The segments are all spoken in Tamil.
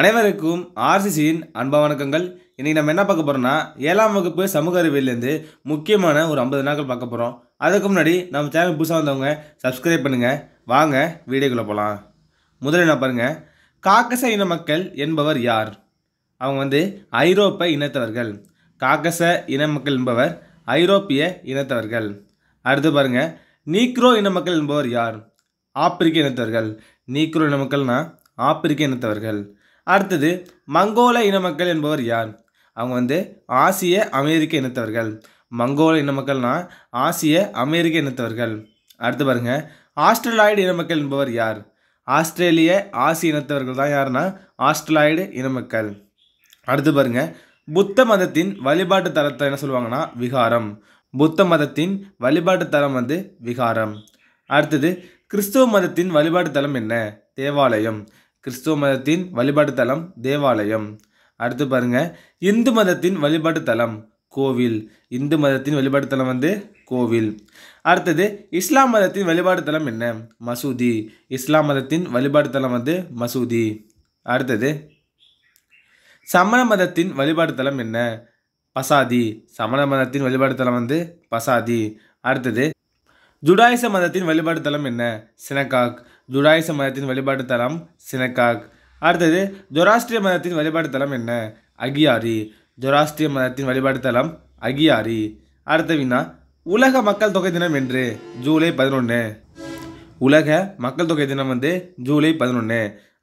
அனைவருக்கும் ஆர்சிசியின் அன்ப வணக்கங்கள் இன்றைக்கி நம்ம என்ன பார்க்க போகிறோம்னா ஏழாம் வகுப்பு சமூக அறிவியலேருந்து முக்கியமான ஒரு ஐம்பது நாட்கள் பார்க்க போகிறோம் அதுக்கு முன்னாடி நம்ம சேனல் புதுசாக வந்தவங்க சப்ஸ்கிரைப் பண்ணுங்கள் வாங்க வீடியோக்குள்ளே போகலாம் முதல்ல என்ன பாருங்கள் காக்கச இன மக்கள் என்பவர் யார் அவங்க வந்து ஐரோப்ப இனத்தவர்கள் காக்கச இன மக்கள் என்பவர் ஐரோப்பிய இனத்தவர்கள் அடுத்து பாருங்கள் நீக்ரோ இன மக்கள் என்பவர் யார் ஆப்பிரிக்க இனத்தவர்கள் நீக்ரோ இன மக்கள்னால் ஆப்பிரிக்க இனத்தவர்கள் அடுத்தது மங்கோல இன மக்கள் என்பவர் யார் அவங்க வந்து ஆசிய அமெரிக்க இனத்தவர்கள் மங்கோல இன மக்கள்னா ஆசிய அமெரிக்க இனத்தவர்கள் அடுத்து பாருங்கள் ஆஸ்திரலாய்டு இன மக்கள் என்பவர் யார் ஆஸ்திரேலிய ஆசிய இனத்தவர்கள் தான் யாருன்னா ஆஸ்திரலாய்டு இன மக்கள் அடுத்து பாருங்க புத்த மதத்தின் வழிபாட்டு தரத்தை என்ன சொல்லுவாங்கன்னா விகாரம் புத்த மதத்தின் வழிபாட்டு தரம் வந்து விகாரம் அடுத்தது கிறிஸ்துவ மதத்தின் வழிபாட்டு தலம் என்ன தேவாலயம் கிறிஸ்துவ மதத்தின் வழிபாட்டு தலம் தேவாலயம் அடுத்து பாருங்க இந்து மதத்தின் வழிபாட்டு தலம் கோவில் இந்து மதத்தின் வழிபாட்டு தலம் வந்து கோவில் அடுத்தது இஸ்லாம் மதத்தின் வழிபாட்டு தலம் என்ன மசூதி இஸ்லாம் மதத்தின் வழிபாட்டு தலம் வந்து மசூதி அடுத்தது சமண மதத்தின் வழிபாட்டு தலம் என்ன பசாதி சமண மதத்தின் வழிபாட்டு தலம் வந்து பசாதி அடுத்தது ஜுடாயிச மதத்தின் வழிபாட்டு தலம் என்ன சினகாக் ஜுடாயிச மதத்தின் வழிபாட்டு தலம் சினகாக் அடுத்தது ஜொராஸ்ட்ரிய மதத்தின் வழிபாட்டு தலம் என்ன அகியாரி ஜொராஸ்ட்ரிய மதத்தின் வழிபாட்டு தலம் அகியாரி அடுத்த வினா உலக மக்கள் தொகை தினம் என்று ஜூலை பதினொன்று உலக மக்கள் தொகை தினம் வந்து ஜூலை பதினொன்று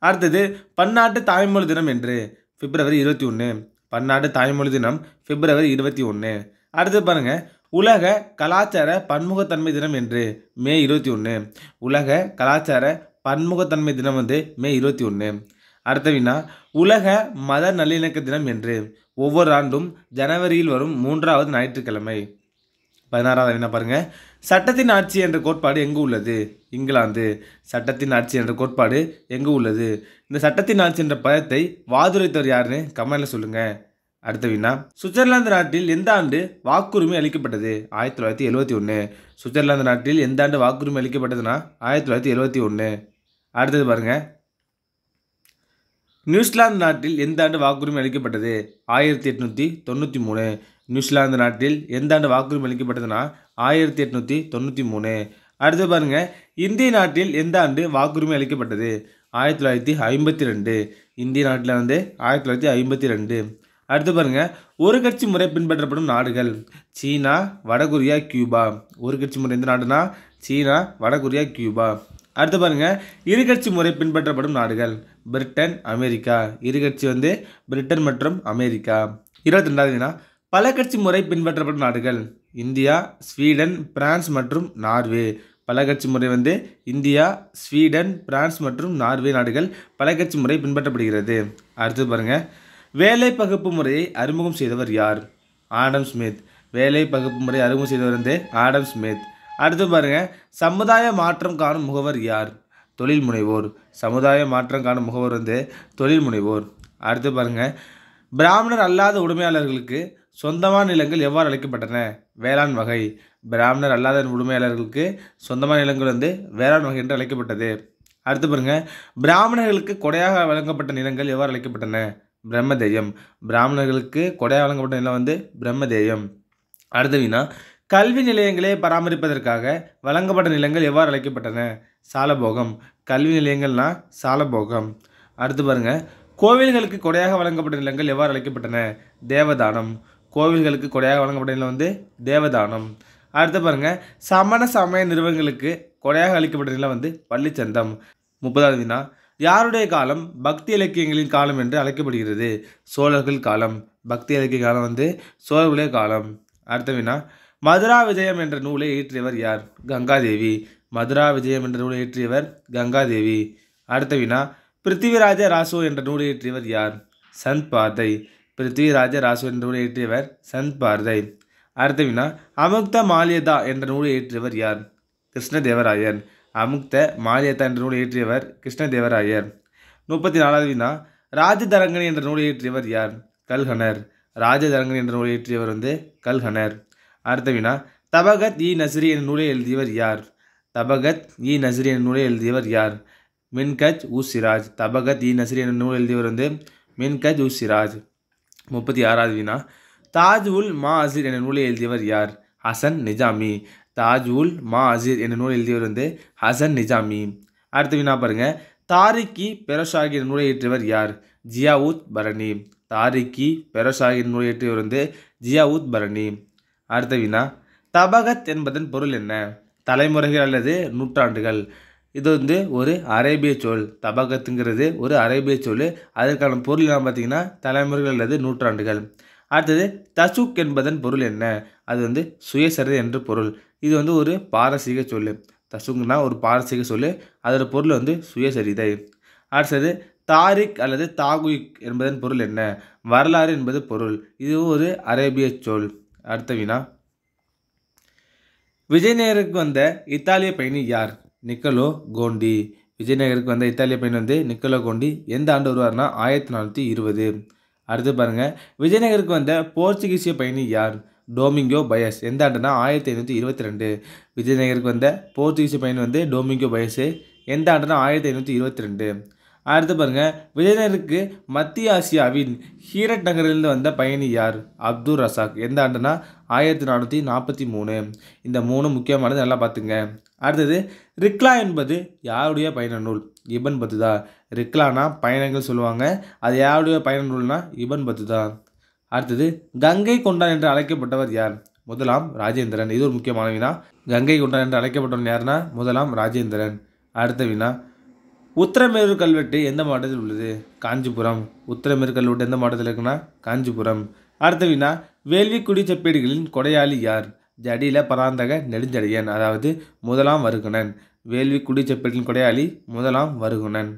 அடுத்தது பன்னாட்டு தாய்மொழி தினம் என்று பிப்ரவரி இருபத்தி ஒன்று பன்னாட்டு தாய்மொழி தினம் பிப்ரவரி இருபத்தி ஒன்று அடுத்து பாருங்கள் உலக கலாச்சார பன்முகத்தன்மை தினம் என்று மே இருபத்தி ஒன்று உலக கலாச்சார பன்முகத்தன்மை தினம் வந்து மே இருபத்தி ஒன்று அடுத்த வினா உலக மத நல்லிணக்க தினம் என்று ஒவ்வொரு ஆண்டும் ஜனவரியில் வரும் மூன்றாவது ஞாயிற்றுக்கிழமை பதினாறாவது வினா பாருங்கள் சட்டத்தின் ஆட்சி என்ற கோட்பாடு எங்கு உள்ளது இங்கிலாந்து சட்டத்தின் ஆட்சி என்ற கோட்பாடு எங்கு உள்ளது இந்த சட்டத்தின் ஆட்சி என்ற பதத்தை வாதுரைத்தவர் யாருன்னு கமெண்டில் சொல்லுங்கள் அடுத்த வினா சுவிட்சர்லாந்து நாட்டில் எந்த ஆண்டு வாக்குரிமை அளிக்கப்பட்டது ஆயிரத்தி தொள்ளாயிரத்தி எழுபத்தி ஒன்று சுவிட்சர்லாந்து நாட்டில் எந்த ஆண்டு வாக்குரிமை அளிக்கப்பட்டதுன்னா ஆயிரத்தி தொள்ளாயிரத்தி எழுபத்தி ஒன்று அடுத்தது பாருங்கள் நியூசிலாந்து நாட்டில் எந்த ஆண்டு வாக்குரிமை அளிக்கப்பட்டது ஆயிரத்தி எட்நூற்றி தொண்ணூற்றி மூணு நியூசிலாந்து நாட்டில் எந்த ஆண்டு வாக்குரிமை அளிக்கப்பட்டதுன்னா ஆயிரத்தி எட்நூற்றி தொண்ணூற்றி மூணு அடுத்து பாருங்கள் இந்திய நாட்டில் எந்த ஆண்டு வாக்குரிமை அளிக்கப்பட்டது ஆயிரத்தி தொள்ளாயிரத்தி ஐம்பத்தி ரெண்டு இந்திய நாட்டில் வந்து ஆயிரத்தி தொள்ளாயிரத்தி ஐம்பத்தி ரெண்டு அடுத்து பாருங்கள் ஒரு கட்சி முறை பின்பற்றப்படும் நாடுகள் சீனா வடகொரியா கியூபா ஒரு கட்சி முறை எந்த நாடுனா சீனா வடகொரியா கியூபா அடுத்து பாருங்கள் இரு கட்சி முறை பின்பற்றப்படும் நாடுகள் பிரிட்டன் அமெரிக்கா இரு கட்சி வந்து பிரிட்டன் மற்றும் அமெரிக்கா இருபத்தி ரெண்டாவது பல கட்சி முறை பின்பற்றப்படும் நாடுகள் இந்தியா ஸ்வீடன் பிரான்ஸ் மற்றும் நார்வே பல கட்சி முறை வந்து இந்தியா ஸ்வீடன் பிரான்ஸ் மற்றும் நார்வே நாடுகள் பல கட்சி முறை பின்பற்றப்படுகிறது அடுத்து பாருங்கள் வேலை பகுப்பு முறையை அறிமுகம் செய்தவர் யார் ஆடம் ஸ்மித் வேலை பகுப்பு முறையை அறிமுகம் செய்தவர் வந்து ஆடம் ஸ்மித் அடுத்து பாருங்கள் சமுதாய மாற்றம் காணும் முகவர் யார் தொழில் முனைவோர் சமுதாய மாற்றம் காணும் முகவர் வந்து தொழில் முனைவோர் அடுத்து பாருங்கள் பிராமணர் அல்லாத உரிமையாளர்களுக்கு சொந்தமான நிலங்கள் எவ்வாறு அழைக்கப்பட்டன வேளாண் வகை பிராமணர் அல்லாத உரிமையாளர்களுக்கு சொந்தமான நிலங்கள் வந்து வேளாண் வகை என்று அழைக்கப்பட்டது அடுத்து பாருங்கள் பிராமணர்களுக்கு கொடையாக வழங்கப்பட்ட நிலங்கள் எவ்வாறு அழைக்கப்பட்டன பிரம்மதேயம் பிராமணர்களுக்கு கொடை வழங்கப்பட்ட நிலம் வந்து பிரம்மதேயம் அடுத்த வினா கல்வி நிலையங்களை பராமரிப்பதற்காக வழங்கப்பட்ட நிலங்கள் எவ்வாறு அழைக்கப்பட்டன சாலபோகம் கல்வி நிலையங்கள்னா சாலபோகம் அடுத்து பாருங்கள் கோவில்களுக்கு கொடையாக வழங்கப்பட்ட நிலங்கள் எவ்வாறு அழைக்கப்பட்டன தேவதானம் கோவில்களுக்கு கொடையாக வழங்கப்பட்ட நிலம் வந்து தேவதானம் அடுத்து பாருங்கள் சமண சமய நிறுவனங்களுக்கு கொடையாக அளிக்கப்பட்ட நிலம் வந்து பள்ளிச்சந்தம் முப்பதாவது வினா யாருடைய காலம் பக்தி இலக்கியங்களின் காலம் என்று அழைக்கப்படுகிறது சோழர்கள் காலம் பக்தி இலக்கிய காலம் வந்து சோழர்களே காலம் அடுத்த வினா மதுரா விஜயம் என்ற நூலை இயற்றியவர் யார் கங்காதேவி மதுரா விஜயம் என்ற நூலை இயற்றியவர் கங்காதேவி அடுத்த வினா பிருத்திவிராஜ ராசு என்ற நூலை இயற்றியவர் யார் சந்த் பார்த்தை பிருத்திவிராஜ ராசு என்ற நூலை இயற்றியவர் சந்த் பார்த்தை அடுத்த வினா அமுக்த மாலியதா என்ற நூலை இயற்றியவர் யார் கிருஷ்ணதேவராயன் அமுக்த மாலியத்தா என்ற நூலை இயற்றியவர் கிருஷ்ணதேவராயர் முப்பத்தி நாலாவது வினா ராஜதரங்கன் என்ற நூலை இயற்றியவர் யார் கல்ஹனர் ராஜதரங்கன் என்ற நூலை இயற்றியவர் வந்து கல்ஹனர் அடுத்த வினா தபகத் இ நசிரி என்ற நூலை எழுதியவர் யார் தபகத் இ நசிரி என்ற நூலை எழுதியவர் யார் மின்கஜ் உ தபகத் இ நசிரி என்ற நூலை எழுதியவர் வந்து மின்கஜ் உ முப்பத்தி ஆறாவது வினா தாஜ் உல் மா அசிர் என்ற நூலை எழுதியவர் யார் ஹசன் நிஜாமி தாஜ் உல் மா அசீர் என்ற நூல் எழுதியவர் வந்து ஹசன் நிஜாமி அடுத்து வினா பாருங்க தாரிக்கி பெரோஷாகி என்ற நூலை ஏற்றியவர் யார் ஜியாவுத் பரணி தாரிக்கி பெரோஷாகி என்ற நூலை ஏற்றியவர் வந்து ஜியாவுத் பரணி அடுத்த வினா தபகத் என்பதன் பொருள் என்ன தலைமுறைகள் அல்லது நூற்றாண்டுகள் இது வந்து ஒரு அரேபிய சொல் தபகத்துங்கிறது ஒரு அரேபிய சொல் அதற்கான பொருள் என்ன பார்த்தீங்கன்னா தலைமுறைகள் அல்லது நூற்றாண்டுகள் அடுத்தது தசுக் என்பதன் பொருள் என்ன அது வந்து சுயசரிதை என்று பொருள் இது வந்து ஒரு பாரசீக சொல் தசுங்னா ஒரு பாரசீக சொல் அதோட பொருள் வந்து சுயசரிதை அடுத்தது தாரிக் அல்லது தாகுயிக் என்பதன் பொருள் என்ன வரலாறு என்பது பொருள் இதுவும் ஒரு அரேபிய சொல் அடுத்த வினா விஜயநகருக்கு வந்த இத்தாலிய பயணி யார் நிக்கலோ கோண்டி விஜயநகருக்கு வந்த இத்தாலிய பயணி வந்து நிக்கலோ கோண்டி எந்த ஆண்டு வருவார்னா ஆயிரத்தி நானூற்றி இருபது அடுத்து பாருங்கள் விஜயநகருக்கு வந்த போர்ச்சுகீசிய பயணி யார் டோமிங்கோ பயஸ் எந்த ஆண்டுனா ஆயிரத்தி ஐநூற்றி இருபத்தி ரெண்டு விஜயநகருக்கு வந்த போர்த்துகீஸ் பையன் வந்து டோமிங்கோ பயசு எந்த ஆண்டுனா ஆயிரத்தி ஐநூற்றி இருபத்தி ரெண்டு அடுத்து பாருங்கள் விஜயநகருக்கு மத்திய ஆசியாவின் ஹீரட் நகரிலிருந்து வந்த பயணி யார் அப்துல் ரசாக் எந்த ஆண்டுனா ஆயிரத்தி நானூற்றி நாற்பத்தி மூணு இந்த மூணு முக்கியமானது நல்லா பார்த்துங்க அடுத்தது ரிக்லா என்பது யாருடைய பயண நூல் இபன் பத்துதா ரிக்லானா பயணங்கள் சொல்லுவாங்க அது யாருடைய பயண நூல்னா இபன் பத்துதா அடுத்தது கங்கை கொண்டான் என்று அழைக்கப்பட்டவர் யார் முதலாம் ராஜேந்திரன் இது ஒரு முக்கியமான வினா கங்கை கொண்டான் என்று அழைக்கப்பட்டவன் யாருன்னா முதலாம் ராஜேந்திரன் அடுத்த வினா உத்தரமேரூர் கல்வெட்டு எந்த மாவட்டத்தில் உள்ளது காஞ்சிபுரம் உத்தரமேரூர் கல்வெட்டு எந்த மாவட்டத்தில் இருக்குன்னா காஞ்சிபுரம் அடுத்த வினா வேள்விக்குடி செப்பேடுகளின் கொடையாளி யார் ஜடியில் பராந்தக நெடுஞ்சடையன் அதாவது முதலாம் வருகுணன் வேள்விக்குடி செப்பேடுகளின் கொடையாளி முதலாம் வருகுணன்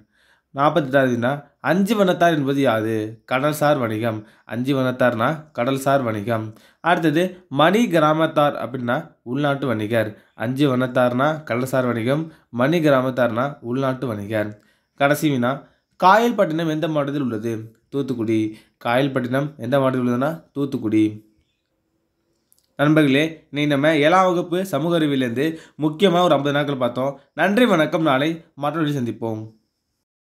நாற்பத்தெட்டாவது வினா அஞ்சு வனத்தார் என்பது யாது கடல்சார் வணிகம் அஞ்சு வனத்தார்னா கடல்சார் வணிகம் அடுத்தது மணி கிராமத்தார் அப்படின்னா உள்நாட்டு வணிகர் அஞ்சு வனத்தார்னா கடல்சார் வணிகம் மணி கிராமத்தார்னா உள்நாட்டு வணிகர் கடைசி வினா காயல்பட்டினம் எந்த மாவட்டத்தில் உள்ளது தூத்துக்குடி காயல்பட்டினம் எந்த மாவட்டத்தில் உள்ளதுன்னா தூத்துக்குடி நண்பர்களே நீ நம்ம ஏழாம் வகுப்பு சமூக அறிவிலேருந்து முக்கியமாக ஒரு ஐம்பது நாட்கள் பார்த்தோம் நன்றி வணக்கம் நாளை மற்றொரு சந்திப்போம்